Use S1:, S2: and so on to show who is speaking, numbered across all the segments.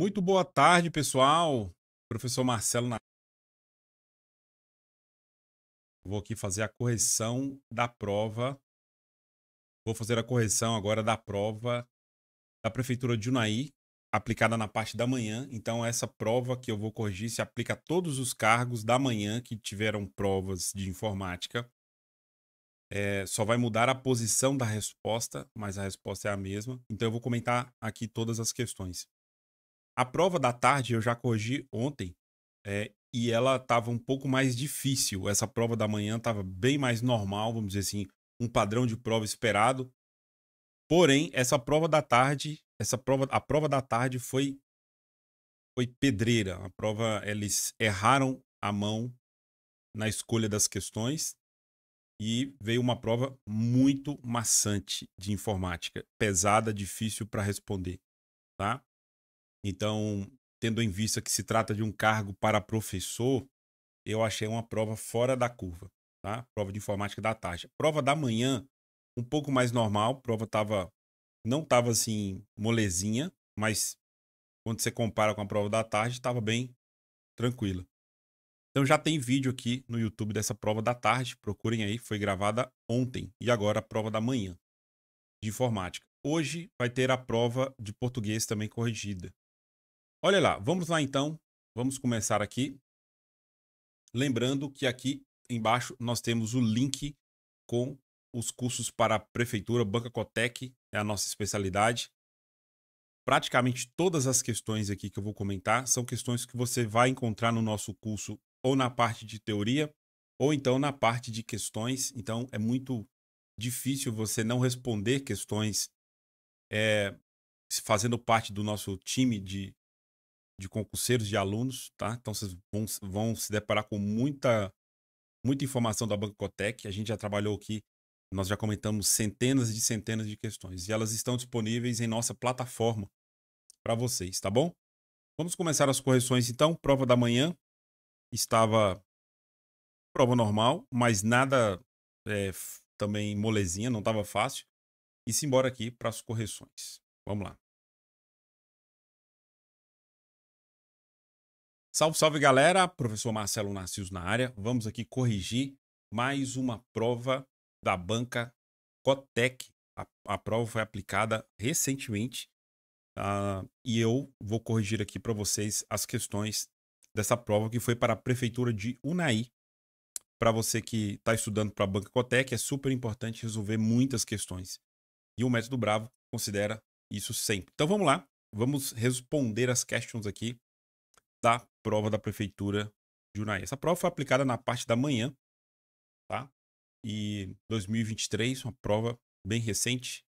S1: Muito boa
S2: tarde, pessoal. Professor Marcelo na
S3: Vou aqui fazer a correção da prova. Vou fazer a correção agora da prova da prefeitura de Unai aplicada na parte da manhã. Então, essa prova que eu vou corrigir se aplica a todos os cargos da manhã que tiveram provas de informática. É, só vai mudar a posição da resposta, mas a resposta é a mesma. Então, eu vou comentar aqui todas as questões. A prova da tarde eu já corrigi ontem é, e ela estava um pouco mais difícil. Essa prova da manhã estava bem mais normal, vamos dizer assim, um padrão de prova esperado. Porém, essa prova da tarde, essa prova, a prova da tarde foi foi pedreira. A prova eles erraram a mão na escolha das questões e veio uma prova muito maçante de informática, pesada, difícil para responder, tá? Então, tendo em vista que se trata de um cargo para professor, eu achei uma prova fora da curva, tá? Prova de informática da tarde, Prova da manhã, um pouco mais normal, prova tava não tava assim molezinha, mas quando você compara com a prova da tarde, estava bem tranquila. Então já tem vídeo aqui no YouTube dessa prova da tarde, procurem aí, foi gravada ontem e agora a prova da manhã de informática. Hoje vai ter a prova de português também corrigida. Olha lá, vamos lá então. Vamos começar aqui. Lembrando que aqui embaixo nós temos o link com os cursos para a prefeitura, Banca Cotec é a nossa especialidade. Praticamente todas as questões aqui que eu vou comentar são questões que você vai encontrar no nosso curso ou na parte de teoria ou então na parte de questões. Então é muito difícil você não responder questões é, fazendo parte do nosso time de de concurseiros, de alunos, tá? Então vocês vão, vão se deparar com muita, muita informação da Bancotec. A gente já trabalhou aqui, nós já comentamos centenas e centenas de questões e elas estão disponíveis em nossa plataforma para vocês, tá bom? Vamos começar as correções então. Prova da manhã estava prova normal, mas nada é, também molezinha, não estava fácil. E
S2: simbora aqui para as correções. Vamos lá.
S3: Salve, salve galera, professor Marcelo Narciso na área. Vamos aqui corrigir mais uma prova da banca Cotec. A, a prova foi aplicada recentemente uh, e eu vou corrigir aqui para vocês as questões dessa prova que foi para a prefeitura de Unai. Para você que está estudando para a banca Cotec, é super importante resolver muitas questões e o método Bravo considera isso sempre. Então vamos lá, vamos responder as questions aqui da prova da Prefeitura de Unai. Essa prova foi aplicada na parte da manhã, tá? E 2023, uma prova bem recente.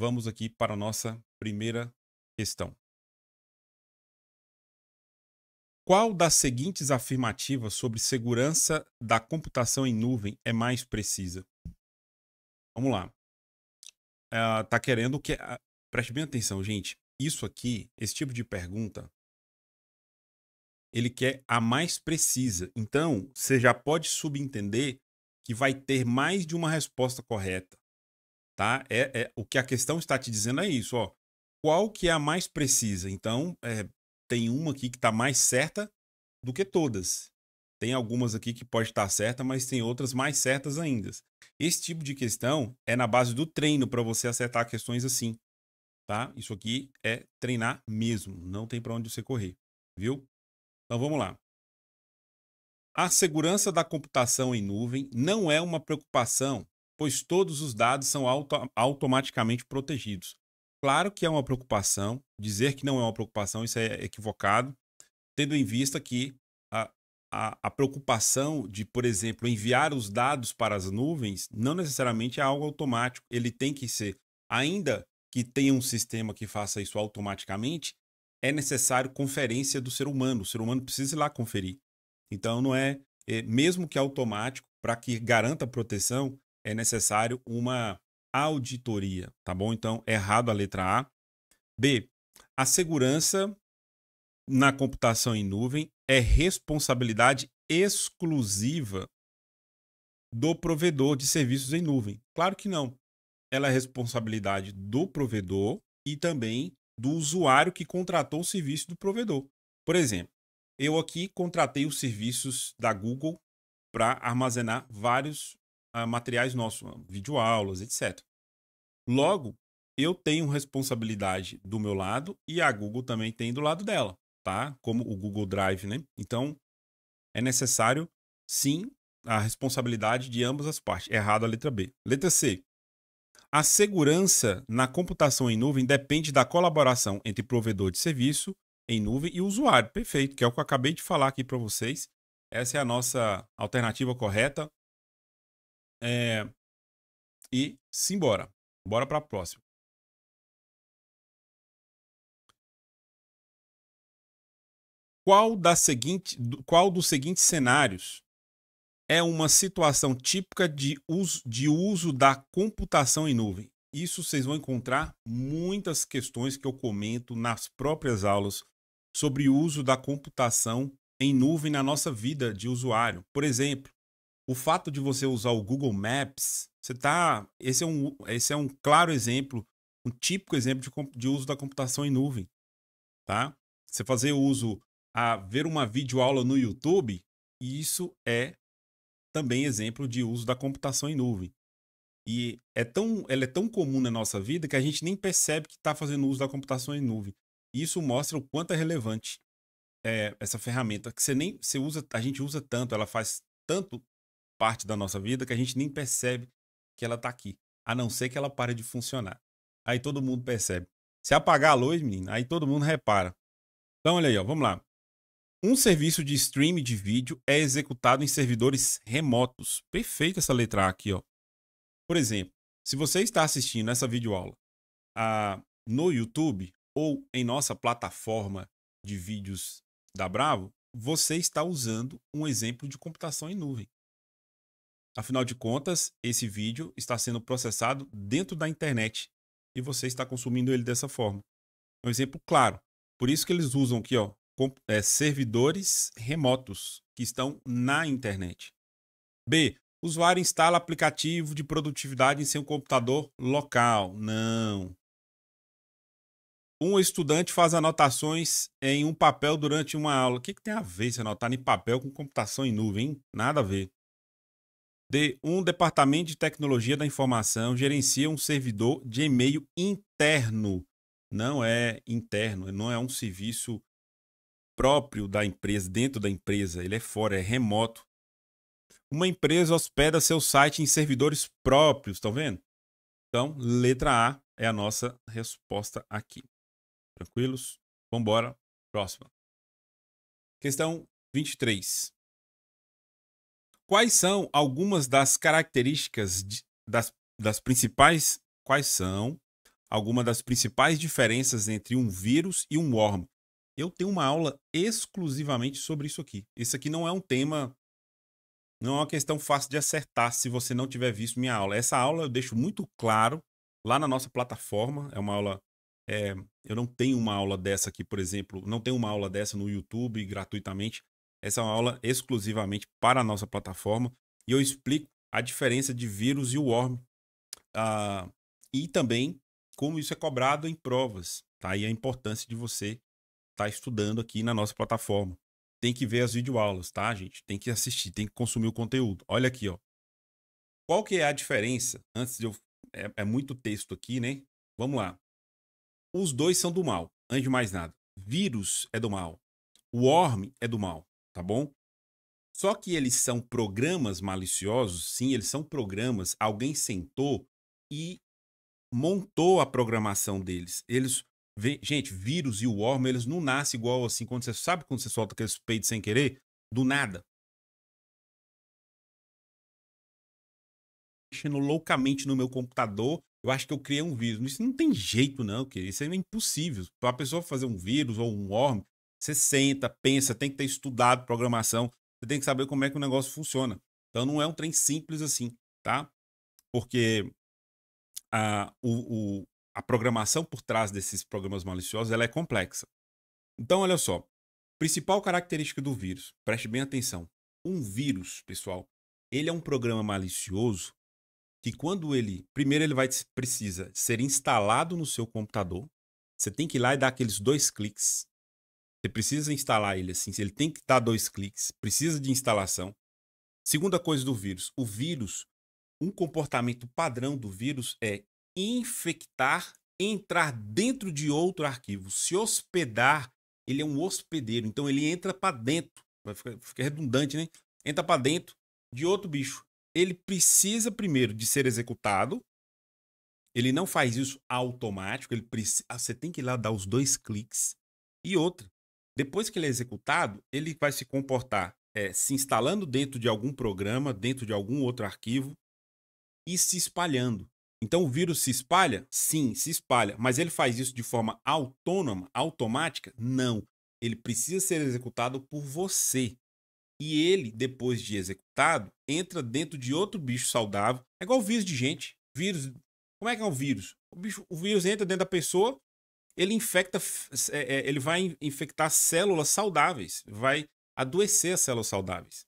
S2: Vamos aqui para a nossa primeira questão.
S3: Qual das seguintes afirmativas sobre segurança da computação em nuvem é mais precisa? Vamos lá. Uh, tá querendo que. Uh, preste bem atenção, gente. Isso aqui, esse tipo de pergunta, ele quer a mais precisa. Então, você já pode subentender que vai ter mais de uma resposta correta, tá? É, é o que a questão está te dizendo é isso, ó. Qual que é a mais precisa? Então, é, tem uma aqui que está mais certa do que todas. Tem algumas aqui que pode estar tá certa, mas tem outras mais certas ainda. Esse tipo de questão é na base do treino para você acertar questões assim, tá? Isso aqui é treinar mesmo, não tem para onde você correr, viu? Então vamos lá. A segurança da computação em nuvem não é uma preocupação, pois todos os dados são auto automaticamente protegidos. Claro que é uma preocupação, dizer que não é uma preocupação, isso é equivocado, tendo em vista que a, a, a preocupação de, por exemplo, enviar os dados para as nuvens não necessariamente é algo automático. Ele tem que ser, ainda que tenha um sistema que faça isso automaticamente, é necessário conferência do ser humano. O ser humano precisa ir lá conferir. Então, não é, é mesmo que automático, para que garanta proteção, é necessário uma auditoria, tá bom? Então, errado a letra A. B. A segurança na computação em nuvem é responsabilidade exclusiva do provedor de serviços em nuvem. Claro que não. Ela é responsabilidade do provedor e também do usuário que contratou o serviço do provedor. Por exemplo, eu aqui contratei os serviços da Google para armazenar vários uh, materiais nossos, ah, videoaulas, etc. Logo, eu tenho responsabilidade do meu lado e a Google também tem do lado dela, tá? Como o Google Drive, né? Então, é necessário, sim, a responsabilidade de ambas as partes. Errado a letra B. Letra C. A segurança na computação em nuvem depende da colaboração entre provedor de serviço em nuvem e usuário. Perfeito, que é o que eu acabei de falar aqui para vocês. Essa é a nossa alternativa correta. É... E simbora. Bora para a próxima. Qual, da seguinte, qual dos seguintes cenários é uma situação típica de uso, de uso da computação em nuvem. Isso vocês vão encontrar muitas questões que eu comento nas próprias aulas sobre o uso da computação em nuvem na nossa vida de usuário. Por exemplo, o fato de você usar o Google Maps, você tá, esse é um, esse é um claro exemplo, um típico exemplo de, de uso da computação em nuvem, tá? Você fazer uso a ver uma videoaula no YouTube, isso é também exemplo de uso da computação em nuvem. E é tão, ela é tão comum na nossa vida que a gente nem percebe que está fazendo uso da computação em nuvem. isso mostra o quanto é relevante é, essa ferramenta que você nem você usa, a gente usa tanto, ela faz tanto parte da nossa vida que a gente nem percebe que ela está aqui, a não ser que ela pare de funcionar. Aí todo mundo percebe. Se apagar a luz, menino, aí todo mundo repara. Então olha aí, ó, vamos lá. Um serviço de streaming de vídeo é executado em servidores remotos. Perfeito essa letra A aqui, ó. Por exemplo, se você está assistindo essa videoaula a, ah, no YouTube ou em nossa plataforma de vídeos da Bravo, você está usando um exemplo de computação em nuvem. Afinal de contas, esse vídeo está sendo processado dentro da internet e você está consumindo ele dessa forma. É um exemplo claro. Por isso que eles usam aqui, ó, é, servidores remotos que estão na internet. B. O usuário instala aplicativo de produtividade em seu computador local. Não. Um estudante faz anotações em um papel durante uma aula. O que, que tem a ver se anotar em papel com computação em nuvem? Hein? Nada a ver. D. Um departamento de tecnologia da informação gerencia um servidor de e-mail interno. Não é interno, não é um serviço próprio da empresa, dentro da empresa, ele é fora, é remoto. Uma empresa hospeda seu site em servidores próprios, estão tá vendo? Então, letra A é a nossa resposta aqui. Tranquilos? Vamos embora. Próxima.
S2: Questão 23. Quais
S3: são algumas das características de, das, das principais? Quais são algumas das principais diferenças entre um vírus e um worm? eu tenho uma aula exclusivamente sobre isso aqui. Isso aqui não é um tema, não é uma questão fácil de acertar se você não tiver visto minha aula. Essa aula eu deixo muito claro lá na nossa plataforma. É uma aula. É, eu não tenho uma aula dessa aqui, por exemplo, não tenho uma aula dessa no YouTube gratuitamente. Essa é uma aula exclusivamente para a nossa plataforma e eu explico a diferença de vírus e worm uh, e também como isso é cobrado em provas, tá? E a importância de você está estudando aqui na nossa plataforma. Tem que ver as videoaulas, tá, gente? Tem que assistir, tem que consumir o conteúdo. Olha aqui, ó. Qual que é a diferença? Antes de eu. É, é muito texto aqui, né? Vamos lá. Os dois são do mal, antes de mais nada. Vírus é do mal. O worm é do mal, tá bom? Só que eles são programas maliciosos, sim, eles são programas. Alguém sentou e montou a programação deles. Eles Gente, vírus e o worm, eles não nascem igual assim, quando você sabe quando você solta aqueles peitos sem querer, do nada. Mexendo loucamente no meu computador, eu acho que eu criei um vírus. Isso não tem jeito, não, que isso é impossível. Para a pessoa fazer um vírus ou um worm, você senta, pensa, tem que ter estudado programação, você tem que saber como é que o negócio funciona. Então não é um trem simples assim, tá? Porque ah, o a programação por trás desses programas maliciosos ela é complexa. Então, olha só. Principal característica do vírus, preste bem atenção. Um vírus, pessoal, ele é um programa malicioso que quando ele, primeiro ele vai precisa ser instalado no seu computador. Você tem que ir lá e dar aqueles dois cliques. Você precisa instalar ele assim, ele tem que dar dois cliques, precisa de instalação. Segunda coisa do vírus, o vírus, um comportamento padrão do vírus é infectar, entrar dentro de outro arquivo. Se hospedar, ele é um hospedeiro, então ele entra para dentro. Vai ficar, fica redundante, né? Entra para dentro de outro bicho. Ele precisa primeiro de ser executado. Ele não faz isso automático. Ele precisa, ah, você tem que ir lá dar os dois cliques. E outra, depois que ele é executado, ele vai se comportar é, se instalando dentro de algum programa, dentro de algum outro arquivo e se espalhando. Então o vírus se espalha? Sim, se espalha. Mas ele faz isso de forma autônoma, automática? Não. Ele precisa ser executado por você. E ele, depois de executado, entra dentro de outro bicho saudável. É igual vírus de gente. Vírus. Como é que é um vírus? O, o vírus entra dentro da pessoa, ele infecta. É, é, ele vai infectar células saudáveis. Vai adoecer as células saudáveis.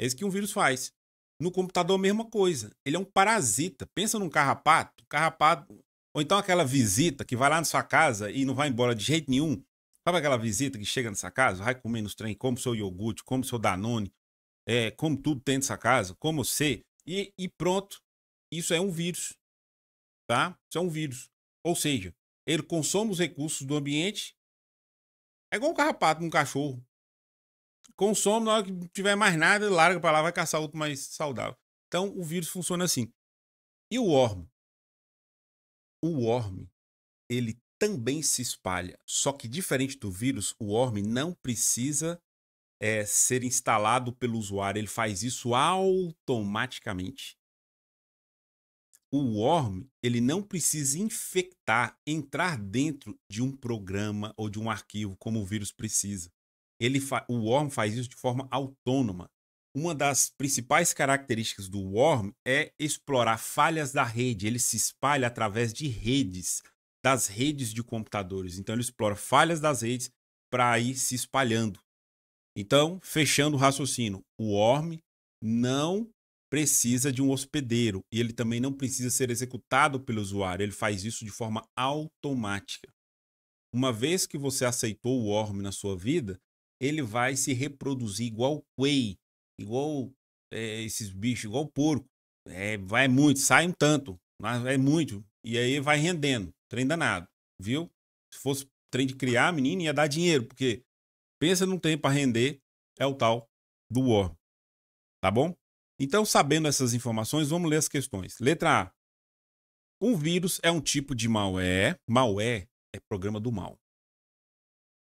S3: É isso que um vírus faz. No computador, a mesma coisa. Ele é um parasita. Pensa num carrapato. Carrapato. Ou então aquela visita que vai lá na sua casa e não vai embora de jeito nenhum. Sabe aquela visita que chega nessa casa, vai comer nos trem, come seu iogurte, come seu Danone, é, como tudo tem nessa casa, como você, e, e pronto. Isso é um vírus. Tá? Isso é um vírus. Ou seja, ele consome os recursos do ambiente. É igual um carrapato num cachorro consome, na hora que tiver mais nada, larga para lá, vai caçar outro mais saudável. Então o vírus funciona assim. E o worm? O worm, ele também se espalha, só que diferente do vírus, o worm não precisa é, ser instalado pelo usuário, ele faz isso automaticamente. O worm, ele não precisa infectar, entrar dentro de um programa ou de um arquivo como o vírus precisa ele o Worm faz isso de forma autônoma. Uma das principais características do Worm é explorar falhas da rede. Ele se espalha através de redes, das redes de computadores. Então ele explora falhas das redes para ir se espalhando. Então, fechando o raciocínio, o Worm não precisa de um hospedeiro e ele também não precisa ser executado pelo usuário. Ele faz isso de forma automática. Uma vez que você aceitou o Worm na sua vida, ele vai se reproduzir igual Quay, igual é, esses bichos, igual porco. É, vai muito, sai um tanto, mas é muito. E aí vai rendendo, trem danado, viu? Se fosse trem de criar, menino, ia dar dinheiro, porque pensa não tem para render, é o tal do War. Tá bom? Então, sabendo essas informações, vamos ler as questões. Letra A. Um vírus é um tipo de malware. Malware é programa do mal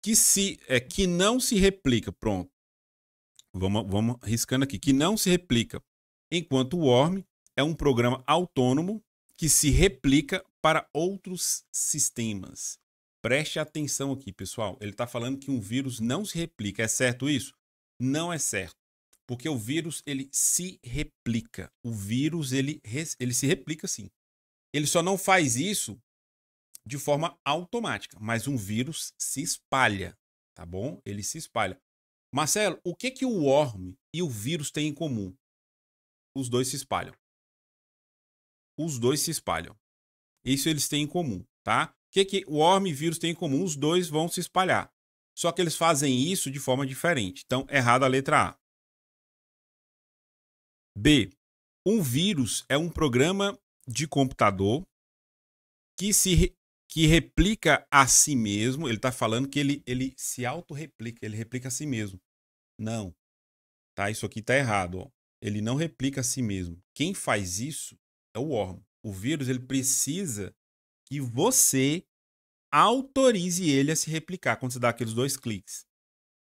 S3: que se é que não se replica, pronto. Vamos, vamos riscando aqui, que não se replica. Enquanto o ORM é um programa autônomo que se replica para outros sistemas. Preste atenção aqui, pessoal. Ele está falando que um vírus não se replica. É certo isso? Não é certo, porque o vírus ele se replica. O vírus ele, ele se replica sim. Ele só não faz isso de forma automática, mas um vírus se espalha, tá bom? Ele se espalha. Marcelo, o que que o worm e o vírus têm em comum? Os dois se espalham. Os dois se espalham. Isso eles têm em comum, tá? O que que o worm e vírus têm em comum? Os dois vão se espalhar. Só que eles fazem isso de forma diferente. Então, errada a letra A. B. Um vírus é um programa de computador que se que replica a si mesmo, ele está falando que ele, ele se auto-replica, ele replica a si mesmo. Não. Tá? Isso aqui está errado. Ó. Ele não replica a si mesmo. Quem faz isso é o órgão. O vírus ele precisa que você autorize ele a se replicar quando você dá aqueles dois cliques.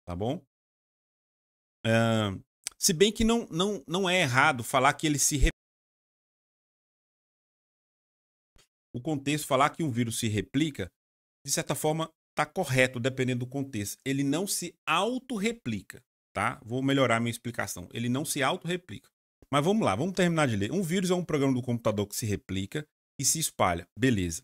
S3: Tá bom? Uh, se bem que não, não, não é errado falar que ele se o contexto, falar que um vírus se replica, de certa forma, está correto, dependendo do contexto. Ele não se autorreplica, tá? Vou melhorar minha explicação. Ele não se autorreplica. Mas vamos lá, vamos terminar de ler. Um vírus é um programa do computador que se replica e se espalha. Beleza.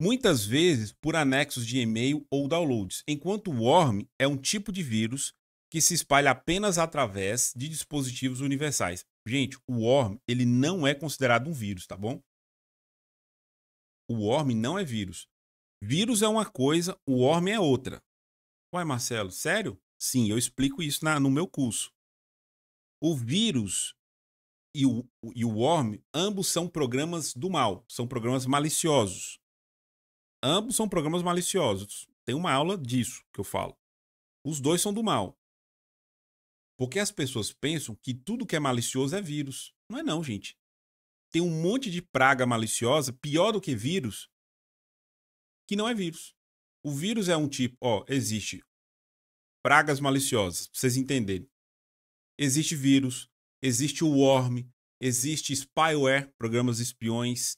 S3: Muitas vezes por anexos de e-mail ou downloads, enquanto o worm é um tipo de vírus que se espalha apenas através de dispositivos universais. Gente, o worm, ele não é considerado um vírus, tá bom? O worm não é vírus. Vírus é uma coisa, o worm é outra. Uai, Marcelo, sério? Sim, eu explico isso na, no meu curso. O vírus e o, e o worm, ambos são programas do mal, são programas maliciosos. Ambos são programas maliciosos. Tem uma aula disso que eu falo. Os dois são do mal. Porque as pessoas pensam que tudo que é malicioso é vírus. Não é não, gente tem um monte de praga maliciosa, pior do que vírus, que não é vírus. O vírus é um tipo, ó, existe pragas maliciosas, pra vocês entenderem. Existe vírus, existe o worm, existe spyware, programas espiões,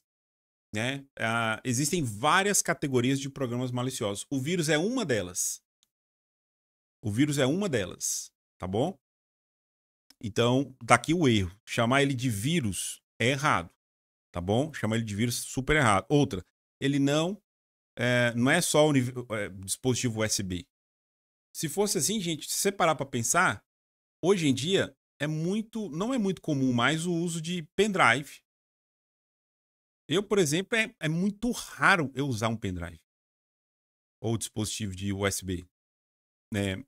S3: né? Ah, existem várias categorias de programas maliciosos. O vírus é uma delas. O vírus é uma delas, tá bom? Então, daqui tá o erro. Chamar ele de vírus é errado, tá bom? Chama ele de vírus super errado. Outra, ele não é, não é só o é, dispositivo USB. Se fosse assim, gente, se separar para pensar, hoje em dia é muito, não é muito comum mais o uso de pendrive. Eu, por exemplo, é, é muito raro eu usar um pendrive ou dispositivo de USB. né?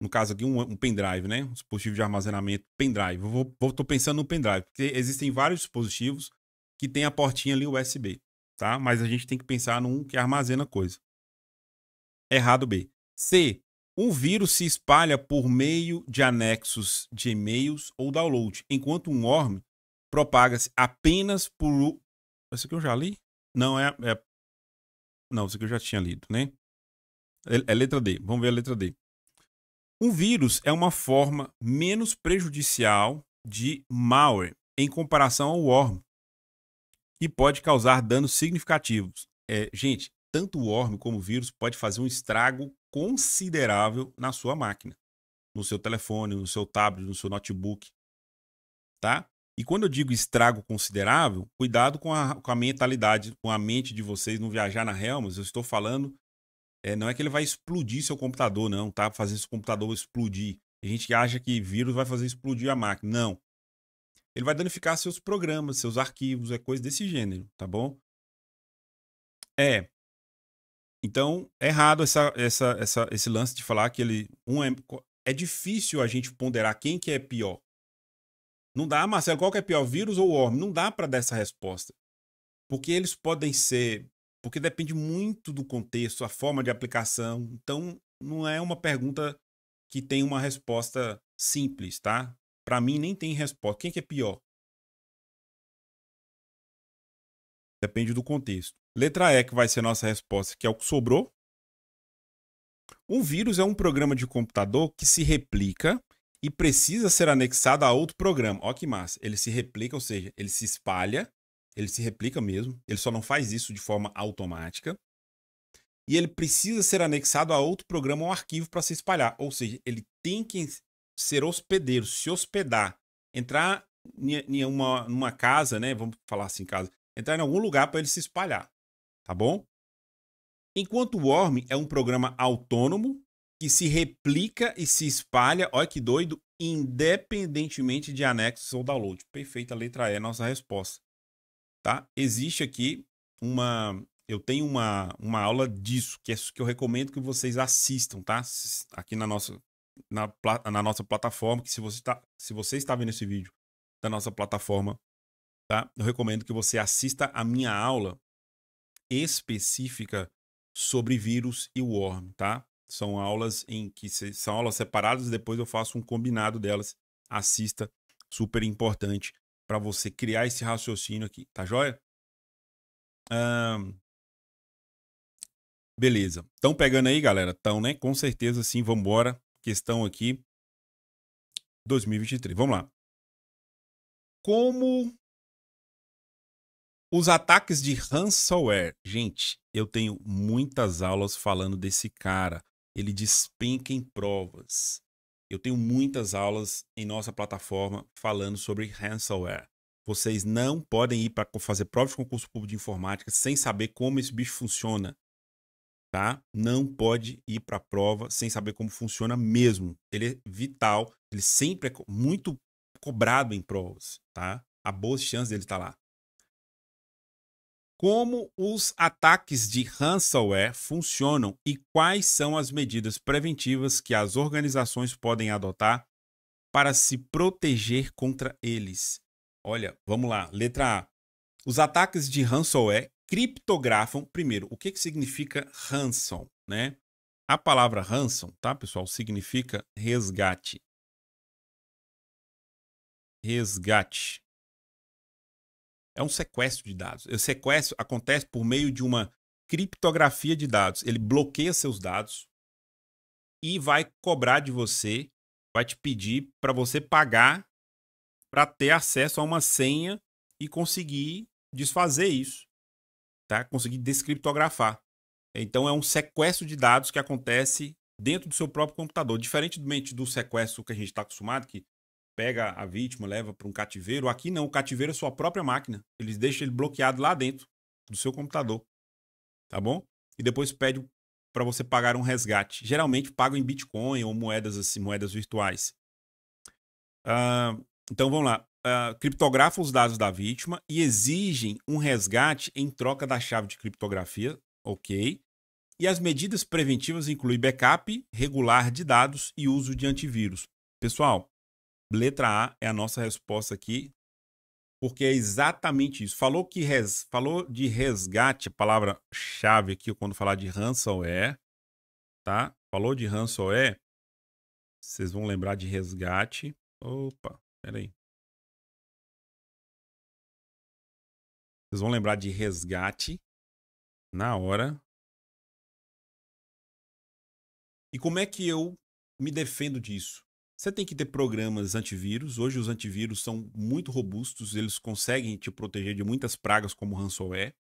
S3: no caso aqui, um, um pendrive, né? Um dispositivo de armazenamento pendrive. Eu vou, vou, tô pensando no pendrive, porque existem vários dispositivos que tem a portinha ali USB, tá? Mas a gente tem que pensar num que armazena coisa. Errado B. C. Um vírus se espalha por meio de anexos de e-mails ou download, enquanto um worm propaga-se apenas por. Esse aqui eu já li? Não, é, é... Não, esse aqui eu já tinha lido, né? É, é letra D. Vamos ver a letra D. Um vírus é uma forma menos prejudicial de malware em comparação ao worm, que pode causar danos significativos. É, gente, tanto o worm como o vírus pode fazer um estrago considerável na sua máquina, no seu telefone, no seu tablet, no seu notebook, tá? E quando eu digo estrago considerável, cuidado com a, com a mentalidade, com a mente de vocês não viajar na Helmas. Eu estou falando é, não é que ele vai explodir seu computador, não, tá? Fazer seu computador explodir. A gente acha que vírus vai fazer explodir a máquina. Não. Ele vai danificar seus programas, seus arquivos, é coisa desse gênero, tá bom? É. Então, é errado essa, essa, essa, esse lance de falar que ele. Um é, é difícil a gente ponderar quem que é pior. Não dá, Marcelo, qual que é pior, vírus ou worm? Não dá para dar essa resposta. Porque eles podem ser porque depende muito do contexto, a forma de aplicação. Então, não é uma pergunta que tem uma resposta simples, tá? Para mim nem tem resposta.
S2: Quem é que é pior? Depende do contexto.
S3: Letra E que vai ser nossa resposta, que é o que sobrou. Um vírus é um programa de computador que se replica e precisa ser anexado a outro programa. Ó que massa, ele se replica, ou seja, ele se espalha ele se replica mesmo, ele só não faz isso de forma automática. E ele precisa ser anexado a outro programa ou arquivo para se espalhar. Ou seja, ele tem que ser hospedeiro, se hospedar, entrar em uma, numa casa, né? Vamos falar assim, casa. Entrar em algum lugar para ele se espalhar, tá bom? Enquanto o Worm é um programa autônomo que se replica e se espalha, olha que doido, independentemente de anexos ou download. Perfeita letra E, nossa resposta tá? Existe aqui uma eu tenho uma, uma aula disso, que é que eu recomendo que vocês assistam, tá? Aqui na nossa na, na nossa plataforma, que se você tá, se você está vendo esse vídeo da nossa plataforma, tá? Eu recomendo que você assista a minha aula específica sobre vírus e worm, tá? São aulas em que se, são aulas separadas, depois eu faço um combinado delas. Assista, super importante para você criar esse raciocínio aqui, tá joia? Um... Beleza. Estão pegando aí, galera? Estão, né? Com certeza sim.
S2: Vamos embora. Questão aqui 2023. Vamos lá.
S3: Como os ataques de ransomware. Gente, eu tenho muitas aulas falando desse cara. Ele despenca em provas. Eu tenho muitas aulas em nossa plataforma falando sobre ransomware. Vocês não podem ir para fazer prova de concurso público de informática sem saber como esse bicho funciona. Tá? Não pode ir para a prova sem saber como funciona mesmo. Ele é vital, ele sempre é muito cobrado em provas, tá? Há boas chances dele estar tá lá como os ataques de ransomware funcionam e quais são as medidas preventivas que as organizações podem adotar para se proteger contra eles. Olha, vamos lá. Letra A. Os ataques de ransomware criptografam. Primeiro, o que, que significa ransom? Né? A palavra ransom, tá, pessoal, significa resgate. Resgate é um sequestro de dados. O sequestro acontece por meio de uma criptografia de dados. Ele bloqueia seus dados e vai cobrar de você, vai te pedir para você pagar para ter acesso a uma senha e conseguir desfazer isso, tá? Conseguir descriptografar. Então é um sequestro de dados que acontece dentro do seu próprio computador, diferentemente do sequestro que a gente está acostumado, que pega a vítima, leva para um cativeiro. Aqui não, o cativeiro é sua própria máquina. Eles deixam ele bloqueado lá dentro do seu computador. Tá bom? E depois pede para você pagar um resgate. Geralmente paga em Bitcoin ou moedas assim, moedas virtuais. Uh, então vamos lá. Uh, ah, criptografa os dados da vítima e exigem um resgate em troca da chave de criptografia. Ok. E as medidas preventivas incluem backup regular de dados e uso de antivírus. Pessoal, Letra A é a nossa resposta aqui, porque é exatamente isso. Falou que res, falou de resgate, palavra-chave aqui quando falar de ransomware, tá? Falou de ransomware, vocês vão lembrar de resgate. Opa, peraí.
S2: Vocês vão lembrar de resgate na hora. E como é que
S3: eu me defendo disso? Você tem que ter programas antivírus. Hoje os antivírus são muito robustos, eles conseguem te proteger de muitas pragas como o ransomware.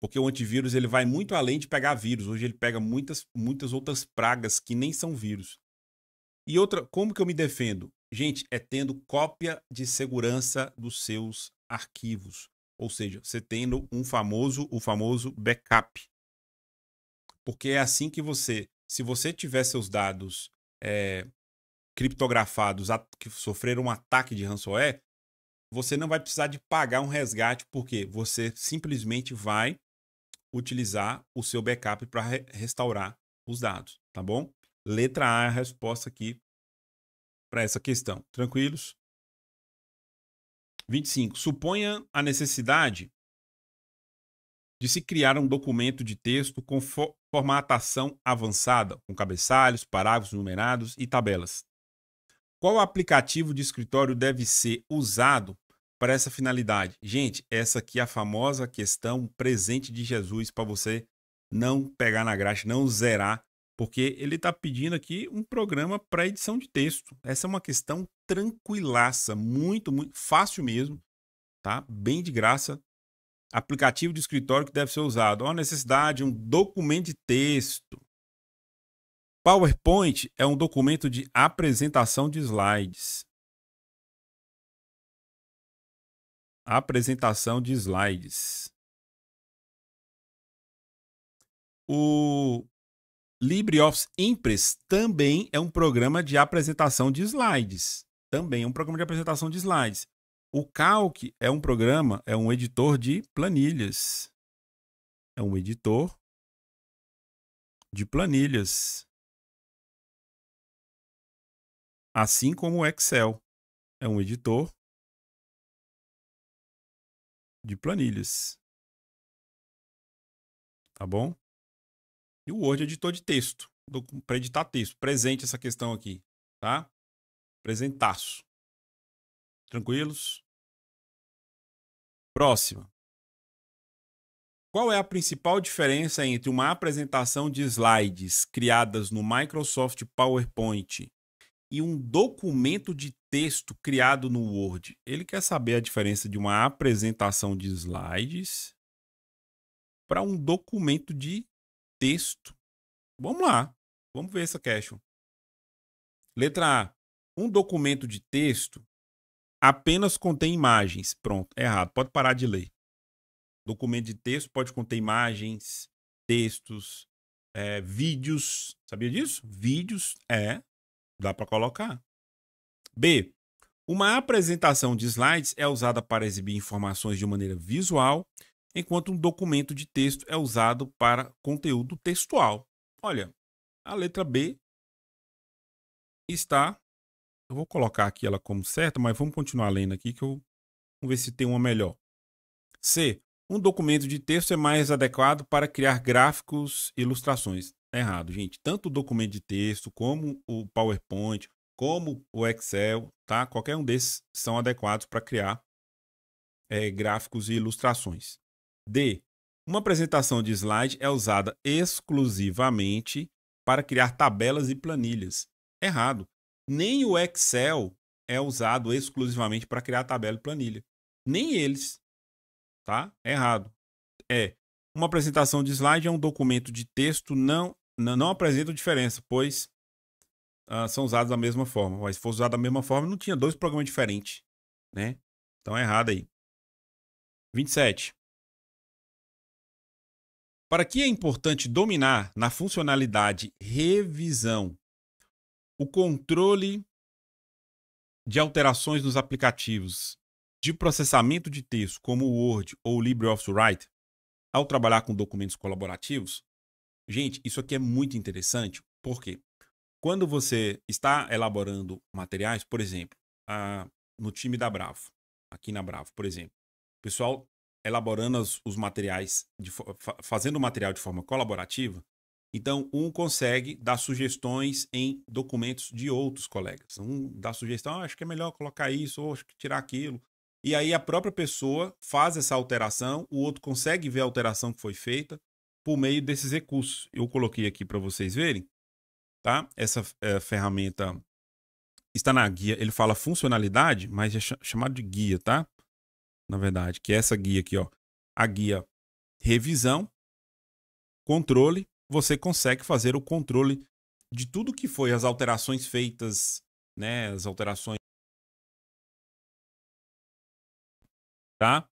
S3: Porque o antivírus ele vai muito além de pegar vírus. Hoje ele pega muitas, muitas outras pragas que nem são vírus. E outra, como que eu me defendo? Gente, é tendo cópia de segurança dos seus arquivos. Ou seja, você tendo um famoso, o famoso backup. Porque é assim que você, se você tiver seus dados é, criptografados que sofreram um ataque de ransomware, você não vai precisar de pagar um resgate, porque você simplesmente vai utilizar o seu backup para re restaurar os dados, tá bom? Letra A é a resposta aqui para essa questão. Tranquilos? 25. Suponha a necessidade de se criar um documento de texto com fo formatação avançada, com cabeçalhos, parágrafos numerados e tabelas. Qual aplicativo de escritório deve ser usado para essa finalidade? Gente, essa aqui é a famosa questão presente de Jesus para você não pegar na graxa, não zerar, porque ele está pedindo aqui um programa para edição de texto. Essa é uma questão tranquilaça, muito, muito fácil mesmo, tá? Bem de graça. Aplicativo de escritório que deve ser usado. Ó, necessidade, um documento de texto, PowerPoint é um documento de apresentação de slides.
S2: Apresentação de slides.
S3: O LibreOffice Impress também é um programa de apresentação de slides. Também é um programa de apresentação de slides. O Calc é um programa, é um editor de planilhas.
S2: É um editor de planilhas. Assim como o Excel é um editor
S1: de planilhas.
S2: Tá bom? E o Word é editor de texto, para editar texto. Presente essa questão aqui, tá? Presentaço.
S3: Tranquilos? Próxima. Qual é a principal diferença entre uma apresentação de slides criadas no Microsoft PowerPoint e um documento de texto criado no Word. Ele quer saber a diferença de uma apresentação de slides para um documento de texto. Vamos lá. Vamos ver essa question. Letra A. Um documento de texto apenas contém imagens. Pronto, é errado. Pode parar de ler. Documento de texto pode conter imagens, textos, é, vídeos. Sabia disso? Vídeos é Dá para colocar. B. Uma apresentação de slides é usada para exibir informações de maneira visual, enquanto um documento de texto é usado para conteúdo textual. Olha, a letra B está. Eu vou colocar aqui ela como certa, mas vamos continuar lendo aqui que eu vamos ver se tem uma melhor. C. Um documento de texto é mais adequado para criar gráficos e ilustrações. Tá errado, gente. Tanto o documento de texto, como o PowerPoint, como o Excel, tá? Qualquer um desses são adequados para criar é, gráficos e ilustrações. D. Uma apresentação de slide é usada exclusivamente para criar tabelas e planilhas. Errado. Nem o Excel é usado exclusivamente para criar tabela e planilha. Nem eles. Tá? Errado. É. Uma apresentação de slide é um documento de texto não não apresentam diferença, pois uh, são usados da mesma forma. Mas se fosse usado da mesma forma, não tinha dois programas diferentes,
S2: né? Então é errado aí. 27.
S3: Para que é importante dominar na funcionalidade revisão o controle de alterações nos aplicativos de processamento de texto, como o Word ou o LibreOffice Write, ao trabalhar com documentos colaborativos, Gente, isso aqui é muito interessante, porque quando você está elaborando materiais, por exemplo, a, no time da Bravo, aqui na Bravo, por exemplo, o pessoal elaborando os, os materiais, de, fazendo o material de forma colaborativa, então um consegue dar sugestões em documentos de outros colegas. Um dá sugestão, ah, acho que é melhor colocar isso, ou acho que tirar aquilo. E aí a própria pessoa faz essa alteração, o outro consegue ver a alteração que foi feita, por meio desses recursos. Eu coloquei aqui para vocês verem, tá? Essa é, ferramenta está na guia, ele fala funcionalidade, mas é chamado de guia, tá? Na verdade, que é essa guia aqui, ó. A guia revisão, controle, você consegue fazer o controle de tudo que foi as alterações feitas, né, as alterações tá?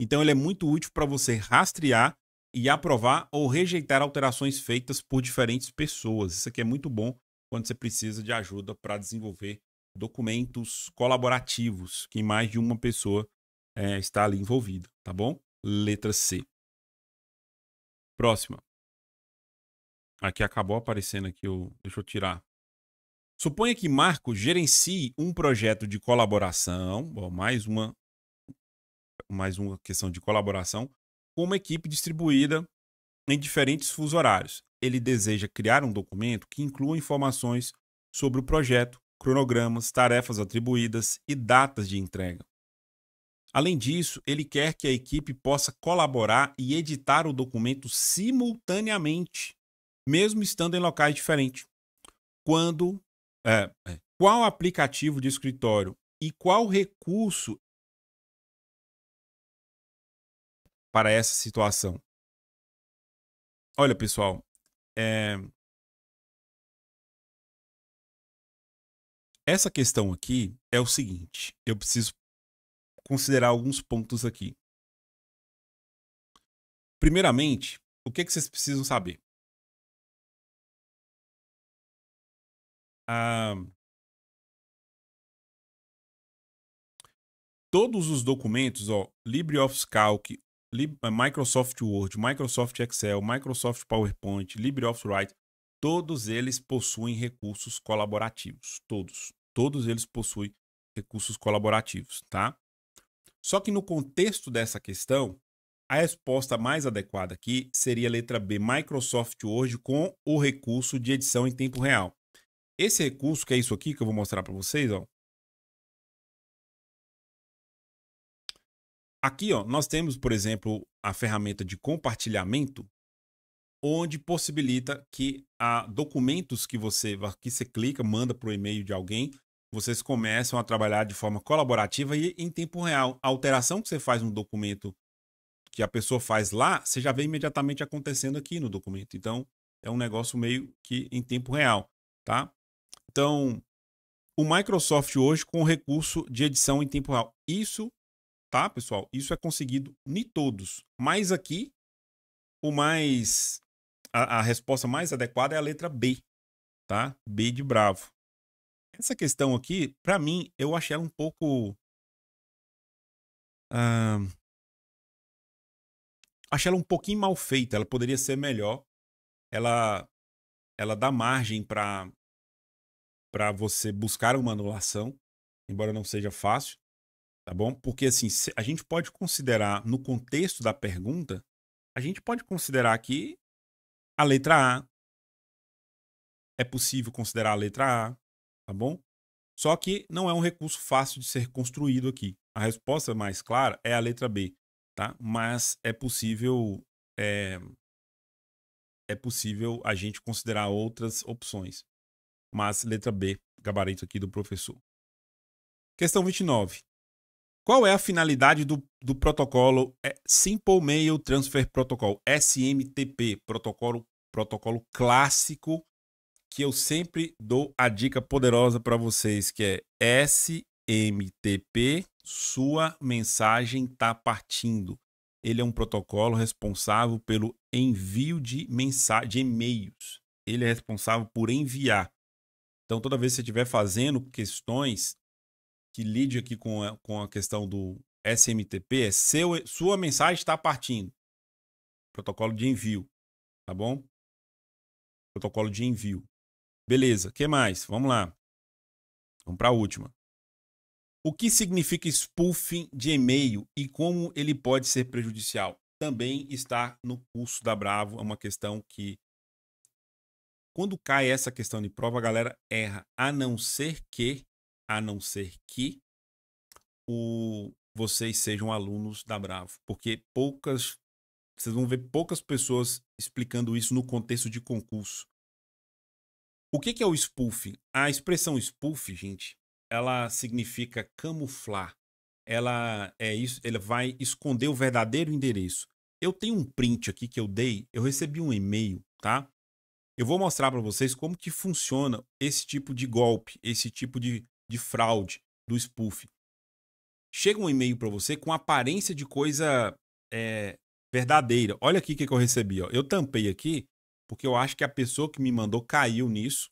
S3: Então ele é muito útil para você rastrear e aprovar ou rejeitar alterações feitas por diferentes pessoas. Isso aqui é muito bom quando você precisa de ajuda para desenvolver documentos colaborativos, que mais de uma pessoa é, está ali envolvida, tá bom? Letra C. Próxima. Aqui acabou aparecendo aqui, eu, deixa eu tirar. Suponha que Marco gerencie um projeto de colaboração, bom, mais uma mais uma questão de colaboração, uma equipe distribuída em diferentes fuso horários. Ele deseja criar um documento que inclua informações sobre o projeto, cronogramas, tarefas atribuídas e datas de entrega. Além disso, ele quer que a equipe possa colaborar e editar o documento simultaneamente, mesmo estando em locais diferentes. Quando, é, é qual aplicativo de escritório e qual recurso
S2: para essa situação?
S1: Olha, pessoal, é...
S2: essa questão aqui é o seguinte: eu preciso considerar alguns pontos aqui. Primeiramente,
S1: o que, é que vocês precisam saber?
S2: Ah,
S3: todos os documentos, ó, LibreOffice Calc Microsoft Word, Microsoft Excel, Microsoft PowerPoint, LibreOffice Write, todos eles possuem recursos colaborativos, todos, todos eles possuem recursos colaborativos, tá? Só que no contexto dessa questão, a resposta mais adequada aqui seria a letra B, Microsoft Word com o recurso de edição em tempo real. Esse recurso, que é isso aqui que eu vou mostrar para vocês, ó, Aqui, ó, nós temos, por exemplo, a ferramenta de compartilhamento, onde possibilita que a documentos que você, que você clica, manda para o e-mail de alguém, vocês começam a trabalhar de forma colaborativa e em tempo real. A alteração que você faz no documento que a pessoa faz lá, você já vê imediatamente acontecendo aqui no documento. Então, é um negócio meio que em tempo real, tá? Então, o Microsoft hoje com recurso de edição em tempo real. Isso tá, pessoal? Isso é conseguido em todos. Mas aqui, o mais. A, a, resposta mais adequada é a letra B, tá? B de bravo. Essa questão aqui, para mim, eu achei ela um pouco.
S2: Ah, achei ela um pouquinho mal feita.
S3: Ela poderia ser melhor. Ela, ela dá margem para para você buscar uma anulação, embora não seja fácil tá bom? Porque assim, a gente pode considerar no contexto da pergunta, a gente pode considerar aqui a letra A. É possível considerar a letra A, tá bom? Só que não é um recurso fácil de ser construído aqui. A resposta mais clara é a letra B, tá? Mas é possível é, é possível a gente considerar outras opções. Mas letra B, gabarito aqui do professor. Questão 29. Qual é a finalidade do, do protocolo é Simple Mail Transfer Protocol, SMTP, protocolo, protocolo clássico, que eu sempre dou a dica poderosa para vocês, que é SMTP, sua mensagem está partindo. Ele é um protocolo responsável pelo envio de mensagem, de e-mails. Ele é responsável por enviar. Então, toda vez que você estiver fazendo questões que lide aqui com a, com a questão do SMTP é seu, sua mensagem está partindo. Protocolo de envio, tá bom? Protocolo de envio. Beleza, que mais? Vamos lá. Vamos para a última. O que significa spoofing de e-mail e como ele pode ser prejudicial? Também está no curso da Bravo, é uma questão que quando cai essa questão de prova, a galera erra, a não ser que a não ser que o, vocês sejam alunos da Bravo, porque poucas vocês vão ver poucas pessoas explicando isso no contexto de concurso. O que, que é o spoofing? A expressão spoof, gente, ela significa camuflar. Ela é isso, ela vai esconder o verdadeiro endereço. Eu tenho um print aqui que eu dei, eu recebi um e-mail, tá? Eu vou mostrar para vocês como que funciona esse tipo de golpe, esse tipo de de fraude, do spoof. Chega um e-mail para você com aparência de coisa é, verdadeira. Olha aqui o que, que eu recebi. Ó. Eu tampei aqui porque eu acho que a pessoa que me mandou caiu nisso,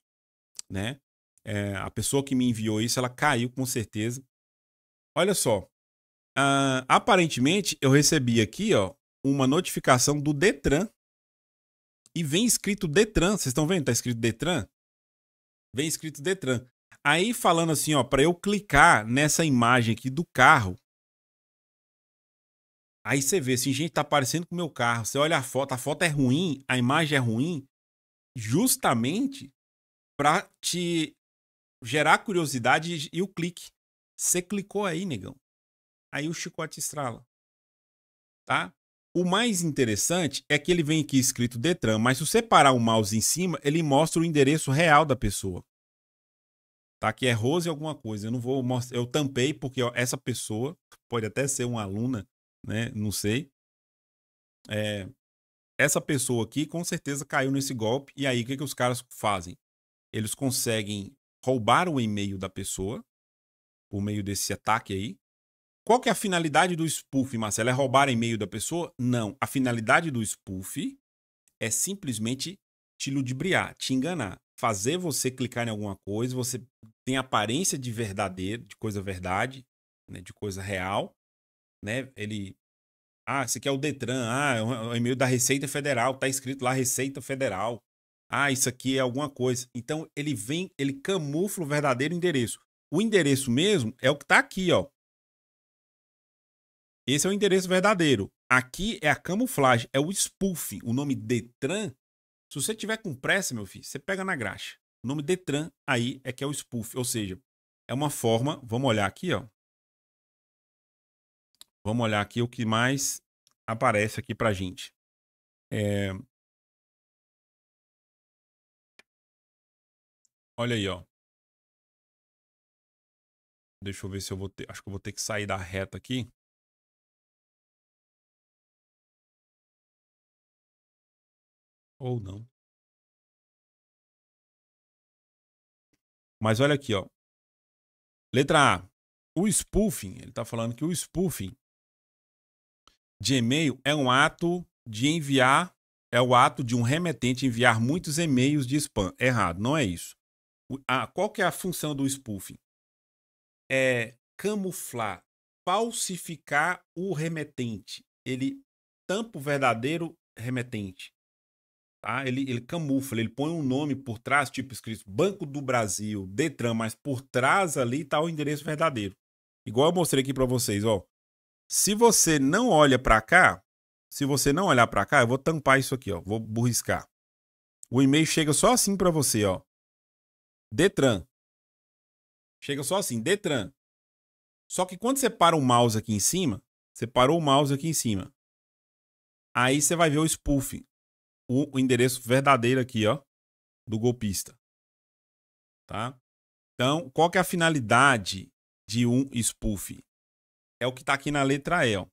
S3: né? É, a pessoa que me enviou isso, ela caiu com certeza. Olha só. Uh, aparentemente, eu recebi aqui ó, uma notificação do Detran. E vem escrito Detran. Vocês estão vendo? Tá escrito Detran? Vem escrito Detran. Aí falando assim, ó, para eu clicar nessa imagem aqui do carro. Aí você vê assim, gente, tá parecendo com o meu carro. Você olha a foto, a foto é ruim, a imagem é ruim, justamente para te gerar curiosidade e o clique. Você clicou aí, negão. Aí o chicote estrala. Tá? O mais interessante é que ele vem aqui escrito Detran, mas se você parar o mouse em cima, ele mostra o endereço real da pessoa tá? Que é Rose alguma coisa. Eu não vou mostrar. Eu tampei porque ó, essa pessoa pode até ser uma aluna, né? Não sei. É, essa pessoa aqui com certeza caiu nesse golpe. E aí o que, que os caras fazem? Eles conseguem roubar o e-mail da pessoa por meio desse ataque aí. Qual que é a finalidade do spoof, Marcelo? É roubar e-mail da pessoa? Não. A finalidade do spoof é simplesmente te ludibriar, te enganar fazer você clicar em alguma coisa, você tem aparência de verdadeiro, de coisa verdade, né, de coisa real, né? Ele ah, esse aqui é o Detran, ah, é o é e-mail da Receita Federal, tá escrito lá Receita Federal. Ah, isso aqui é alguma coisa. Então ele vem, ele camufla o verdadeiro endereço. O endereço mesmo é o que tá aqui, ó. Esse é o endereço verdadeiro. Aqui é a camuflagem, é o spoofing. O nome Detran se você tiver com pressa, meu filho, você pega na graxa. O nome Detran aí é que é o spoof, ou seja, é uma forma, vamos olhar aqui, ó. Vamos olhar aqui o que mais aparece aqui pra gente.
S1: É... Olha aí, ó. Deixa eu ver se eu vou ter. Acho que eu vou ter que sair da reta aqui. Ou não.
S2: Mas olha aqui, ó. Letra A. O spoofing, ele está falando que o
S3: spoofing de e-mail é um ato de enviar, é o ato de um remetente enviar muitos e-mails de spam. Errado, não é isso. A, qual que é a função do spoofing? É camuflar, falsificar o remetente. Ele tampa o verdadeiro remetente. Tá? Ele, ele camufla, ele põe um nome por trás, tipo escrito Banco do Brasil, Detran, mas por trás ali está o endereço verdadeiro. Igual eu mostrei aqui para vocês, ó. Se você não olha para cá, se você não olhar para cá, eu vou tampar isso aqui, ó, vou burriscar. O e-mail chega só assim para você, ó. Detran. Chega só assim, Detran. Só que quando você para o mouse aqui em cima, você parou o mouse aqui em cima. Aí você vai ver o spoof
S2: o, o endereço verdadeiro aqui, ó, do golpista.
S3: Tá? Então, qual que é a finalidade de um spoof? É o que está aqui na letra E. Ó.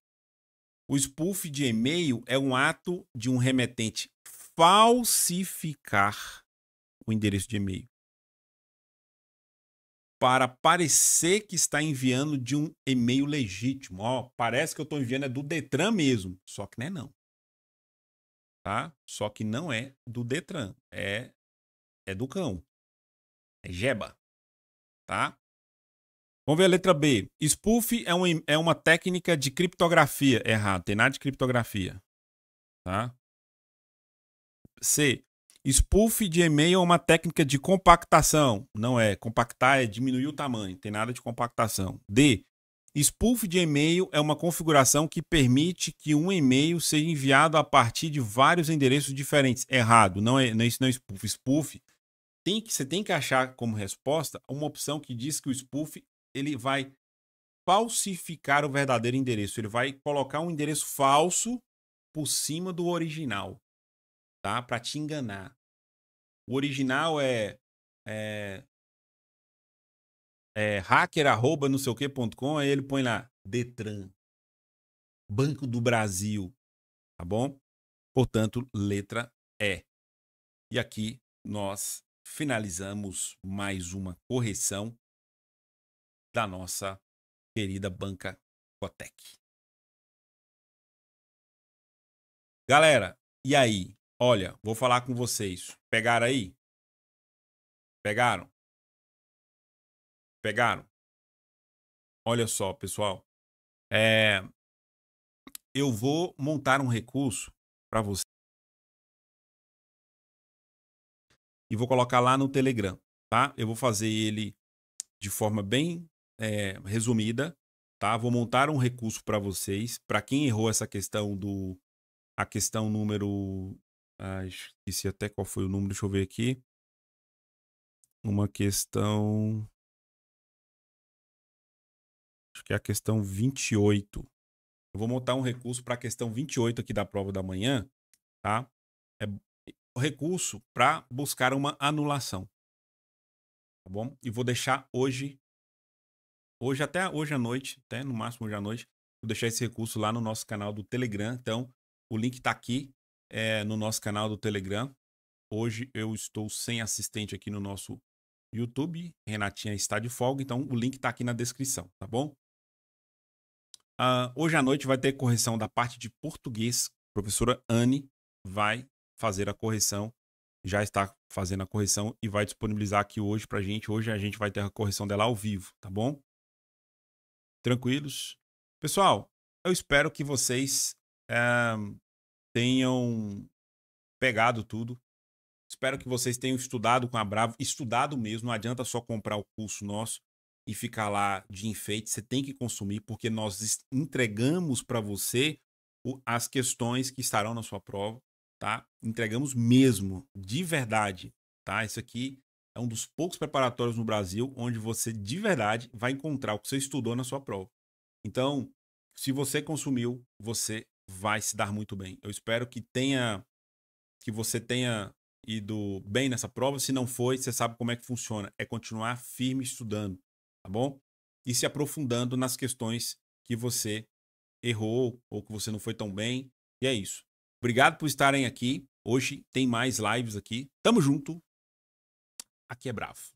S3: O spoof de e-mail é um ato de um remetente falsificar o endereço de e-mail para parecer que está enviando de um e-mail legítimo. Ó, parece que eu estou enviando é do Detran mesmo, só que não é não
S2: tá? Só que não é do Detran, é é do cão. É
S3: Jeba, tá? Vamos ver a letra B. Spoof é, um, é uma técnica de criptografia. Errado, tem nada de criptografia. Tá? C. Spoof de e-mail é uma técnica de compactação. Não é. Compactar é diminuir o tamanho. Tem nada de compactação. D. Spoof de e-mail é uma configuração que permite que um e-mail seja enviado a partir de vários endereços diferentes. Errado, não é, não, é, isso não é spoof. Spoof tem que você tem que achar como resposta uma opção que diz que o spoof ele vai falsificar o verdadeiro endereço. Ele vai colocar um endereço falso por cima do original, tá? Para te enganar. O original é, é
S2: é, hacker arroba não sei o com aí ele põe lá Detran, Banco do Brasil, tá bom? Portanto, letra E. E aqui nós finalizamos mais uma correção da nossa querida banca Cotec. Galera, e aí? Olha, vou falar com vocês. Pegaram aí? Pegaram? Pegaram? Olha só, pessoal. É... Eu vou montar um recurso para você e vou colocar lá no Telegram, tá? Eu vou
S3: fazer ele de forma bem é, resumida, tá? Vou montar um recurso para vocês, para quem errou essa questão do a questão número, ah, esqueci até qual foi o número, deixa eu ver aqui. Uma
S2: questão Acho que é a questão 28.
S3: Eu vou montar um recurso para a questão 28 aqui da prova da manhã, tá? É recurso para buscar uma anulação. Tá bom? E vou deixar hoje hoje até hoje à noite, até no máximo hoje à noite, vou deixar esse recurso lá no nosso canal do Telegram. Então, o link está aqui é, no nosso canal do Telegram. Hoje eu estou sem assistente aqui no nosso YouTube. Renatinha está de folga, então o link está aqui na descrição, tá bom? Uh, hoje à noite vai ter correção da parte de português. A professora Anne vai fazer a correção, já está fazendo a correção e vai disponibilizar aqui hoje para a gente. Hoje a gente vai ter a correção dela ao vivo, tá bom? Tranquilos? Pessoal, eu espero que vocês uh, tenham pegado tudo. Espero que vocês tenham estudado com a Bravo, estudado mesmo. Não adianta só comprar o curso nosso e ficar lá de enfeite, você tem que consumir, porque nós entregamos para você as questões que estarão na sua prova, tá? Entregamos mesmo, de verdade, tá? Isso aqui é um dos poucos preparatórios no Brasil onde você de verdade vai encontrar o que você estudou na sua prova. Então, se você consumiu, você vai se dar muito bem. Eu espero que tenha que você tenha ido bem nessa prova. Se não foi, você sabe como é que funciona. É continuar firme estudando tá bom? E se aprofundando nas questões que você errou ou que você não foi tão bem. E é isso. Obrigado por estarem aqui. Hoje tem mais lives aqui. Tamo junto. Aqui é bravo.